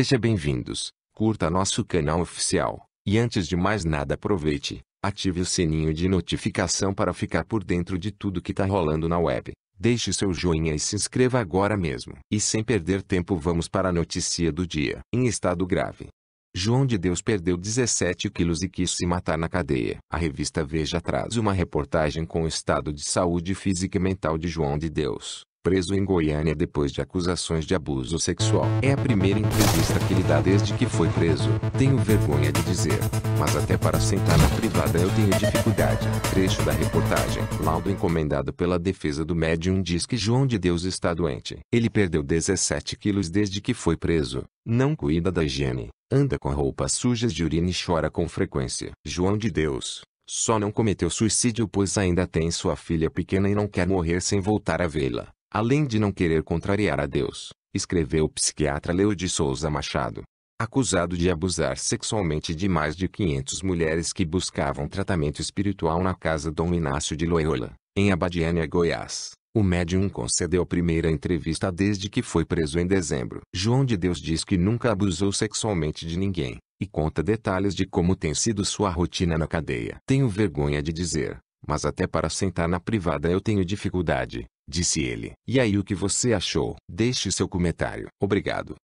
Seja bem-vindos, curta nosso canal oficial, e antes de mais nada aproveite, ative o sininho de notificação para ficar por dentro de tudo que tá rolando na web. Deixe seu joinha e se inscreva agora mesmo. E sem perder tempo vamos para a notícia do dia. Em estado grave. João de Deus perdeu 17 quilos e quis se matar na cadeia. A revista Veja traz uma reportagem com o estado de saúde física e mental de João de Deus preso em Goiânia depois de acusações de abuso sexual. É a primeira entrevista que ele dá desde que foi preso. Tenho vergonha de dizer, mas até para sentar na privada eu tenho dificuldade. Trecho da reportagem. Laudo encomendado pela defesa do médium diz que João de Deus está doente. Ele perdeu 17 quilos desde que foi preso. Não cuida da higiene. Anda com roupas sujas de urina e chora com frequência. João de Deus, só não cometeu suicídio pois ainda tem sua filha pequena e não quer morrer sem voltar a vê-la. Além de não querer contrariar a Deus, escreveu o psiquiatra Leo de Souza Machado, acusado de abusar sexualmente de mais de 500 mulheres que buscavam tratamento espiritual na casa Dom Inácio de Loyola, em Abadiânia, Goiás. O médium concedeu a primeira entrevista desde que foi preso em dezembro. João de Deus diz que nunca abusou sexualmente de ninguém, e conta detalhes de como tem sido sua rotina na cadeia. Tenho vergonha de dizer, mas até para sentar na privada eu tenho dificuldade disse ele. E aí o que você achou? Deixe seu comentário. Obrigado.